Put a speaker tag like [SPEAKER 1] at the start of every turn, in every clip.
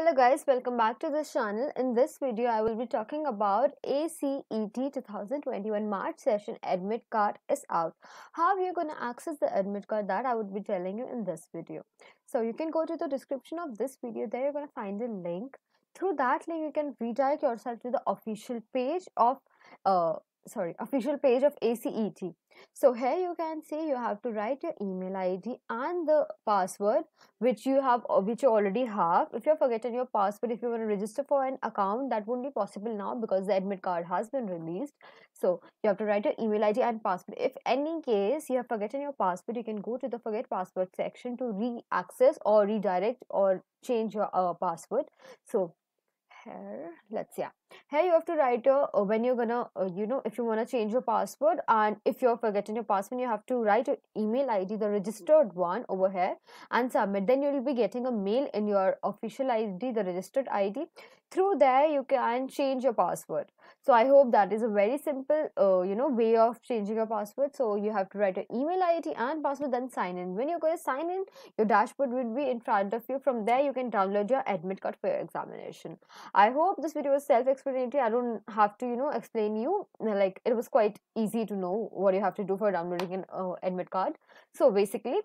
[SPEAKER 1] Hello guys, welcome back to this channel. In this video, I will be talking about ACET 2021 March session admit card is out. How you're going to access the admit card that I would be telling you in this video. So you can go to the description of this video. There you're going to find the link. Through that link, you can redirect yourself to the official page of, uh, sorry, official page of ACET. So here you can see you have to write your email ID and the password which you have uh, which you already have. If you have forgotten your password, if you want to register for an account, that won't be possible now because the admit card has been released. So you have to write your email ID and password. If any case you have forgotten your password, you can go to the forget password section to re-access or redirect or change your uh, password. So here let's yeah here you have to write uh, when you're gonna uh, you know if you want to change your password and if you're forgetting your password you have to write your email id the registered one over here and submit then you will be getting a mail in your official id the registered id through there you can change your password so i hope that is a very simple uh, you know way of changing your password so you have to write your email id and password then sign in when you're going to sign in your dashboard will be in front of you from there you can download your admit card for your examination I hope this video is self-explanatory. I don't have to, you know, explain you. Like, it was quite easy to know what you have to do for downloading an uh, admit card. So basically,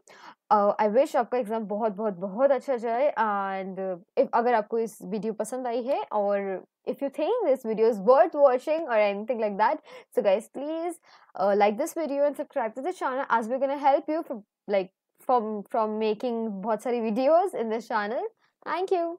[SPEAKER 1] uh, I wish आपका exam बहुत बहुत बहुत अच्छा जाए and uh, if अगर आपको इस video पसंद if you think this video is worth watching or anything like that so guys please uh, like this video and subscribe to the channel as we're gonna help you from like from from making bahut sari videos in this channel thank you